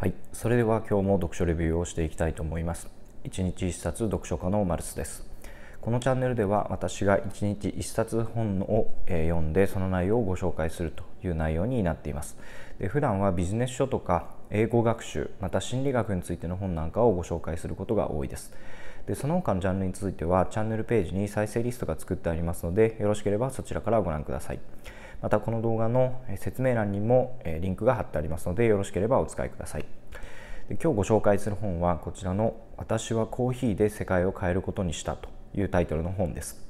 はい、それでは今日も読書レビューをしていきたいと思います。1日1冊読書家のマルスです。このチャンネルでは私が1日1冊本を読んでその内容をご紹介するという内容になっています。で普段はビジネス書とか英語学習、また心理学についての本なんかをご紹介することが多いです。でその他のジャンルについてはチャンネルページに再生リストが作ってありますのでよろしければそちらからご覧ください。またこの動画の説明欄にもリンクが貼ってありますのでよろしければお使いくださいで今日ご紹介する本はこちらの「私はコーヒーで世界を変えることにした」というタイトルの本です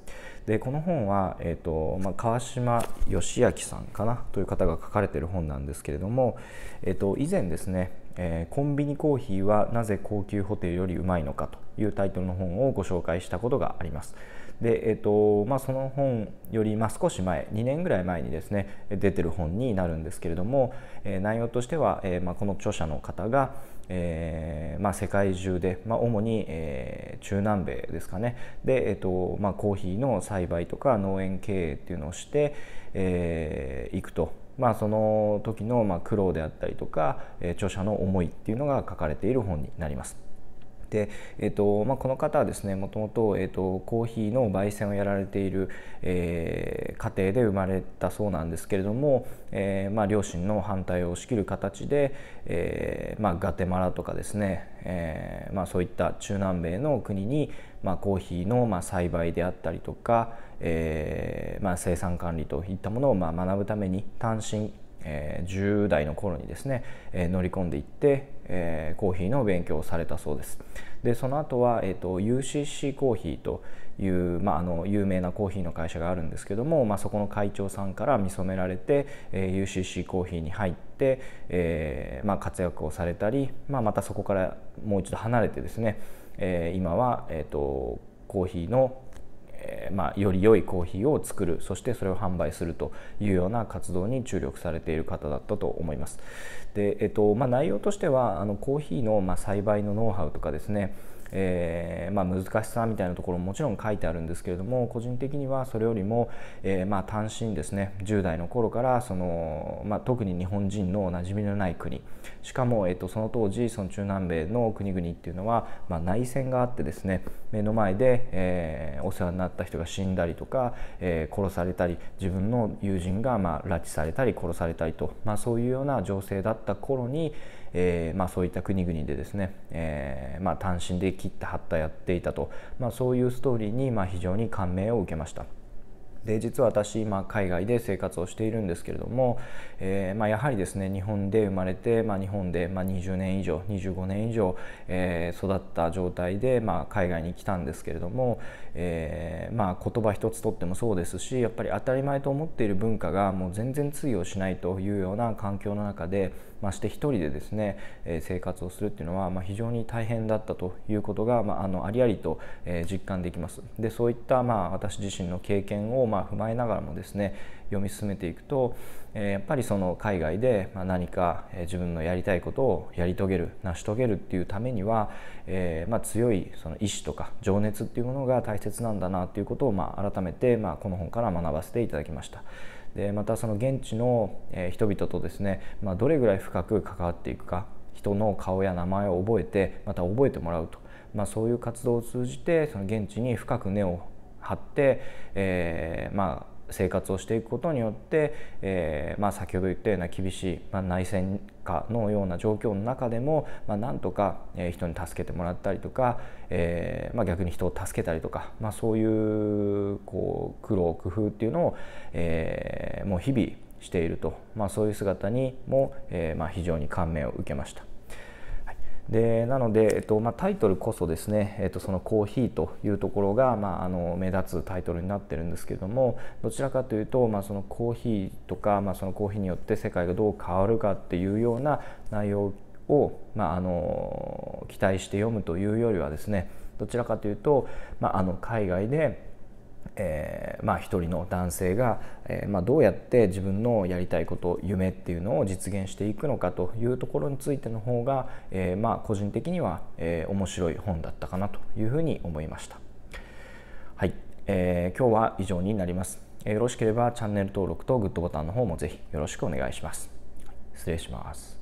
でこの本は、えーとまあ、川島義明さんかなという方が書かれている本なんですけれども、えーと、以前ですね、えー、コンビニコーヒーはなぜ高級ホテルよりうまいのか」というタイトルの本をご紹介したことがあります。で、えーとまあ、その本より、まあ、少し前2年ぐらい前にですね出てる本になるんですけれども、えー、内容としては、えーまあ、この著者の方が、えーまあ、世界中で、まあ、主に、えー、中南米ですかねで、えーとまあ、コーヒーの栽培とか農園経営っていうのをして、えー、いくと。まあ、その時のまあ苦労であったりとか、えー、著者の思いっていうのが書かれている本になります。で、えーとまあ、この方はですねもともと,、えーと、とコーヒーの焙煎をやられている、えー、家庭で生まれたそうなんですけれども、えーまあ、両親の反対を押し切る形で、えーまあ、ガテマラとかですね、えーまあ、そういった中南米の国に、まあ、コーヒーの、まあ、栽培であったりとか、えーまあ、生産管理といったものを、まあ、学ぶために単身え10代の頃にですね、え乗り込んでいって、えコーヒーの勉強をされたそうですでその後は、えーと、UCC コーヒーという、まあ、あの有名なコーヒーの会社があるんですけども、まあ、そこの会長さんから見初められて、え UCC コーヒーに入って、えまあ、活躍をされたり、まあ、またそこからもう一度離れてですね、え今は、えーとコーヒーのえー、まあ、より良いコーヒーを作るそしてそれを販売するというような活動に注力されている方だったと思います。でえっとまあ、内容としてはあのコーヒーの、ま栽培のノウハウとかですねえー、まあ、難しさみたいなところももちろん書いてあるんですけれども個人的にはそれよりも、えー、まあ、単身ですね10代の頃からその、まあ、特に日本人の馴染みのない国しかも、えーと、その当時その中南米の国々っていうのは、まあ、内戦があってですね目の前で、えー、お世話になった人が死んだりとか、え殺されたり自分の友人が、ま拉致されたり殺されたりと、まそういうような情勢だった頃に、えー、まあ、そういった国々でですね、えー、まあ、単身で切った張ったやっていたと、まあ、そういうストーリーに、ま非常に感銘を受けました。で実は私今海外で生活をしているんですけれども、えー、まあ、やはりですね日本で生まれて、まあ、日本で、ま20年以上25年以上、えー、育った状態で、まあ、海外に来たんですけれども、えー、ま言葉一つとってもそうですしやっぱり当たり前と思っている文化がもう全然通用しないというような環境の中でまして一人でですね、え生活をするっていうのは、ま非常に大変だったということが、まあ、のありありと、え実感できます。でそういった、まあ、私自身の経験を、まあ踏まえながらもですね読み進めていくと、えやっぱりその海外で何か自分のやりたいことをやり遂げる成し遂げるっていうためには、えまあ強いその意志とか情熱っていうものが大切なんだなっていうことを、まあ改めて、まあこの本から学ばせていただきました。でまたその現地の人々とですね、まあ、どれぐらい深く関わっていくか人の顔や名前を覚えてまた覚えてもらうと、まあ、そういう活動を通じてその現地に深く根を張って、えー、まあ生活をしていくことによって、えーまあ、先ほど言ったような厳しい、まあ、内戦下のような状況の中でも、まあ、なんとか、え人に助けてもらったりとか、えーまあ、逆に人を助けたりとか、まあ、そういうこう苦労工夫っていうのを、えー、もう日々していると、まあ、そういう姿にも、えーまあ、非常に感銘を受けました。でなので、えっとまあ、タイトルこそですね、えっと、そのコーヒーというところが、まあ、あの目立つタイトルになってるんですけどもどちらかというと、まあ、そのコーヒーとか、まあ、そのコーヒーによって世界がどう変わるかっていうような内容を、まあ、あの期待して読むというよりはですねどちらかというと、まあ、あの海外でえーまあ、一人の男性が、えーまあ、どうやって自分のやりたいこと夢っていうのを実現していくのかというところについての方が、えーまあ、個人的には、えー、面白い本だったかなというふうに思いました。はい、えー、今日は以上になります。よろしければチャンネル登録とグッドボタンの方もぜひよろしくお願いします。失礼します。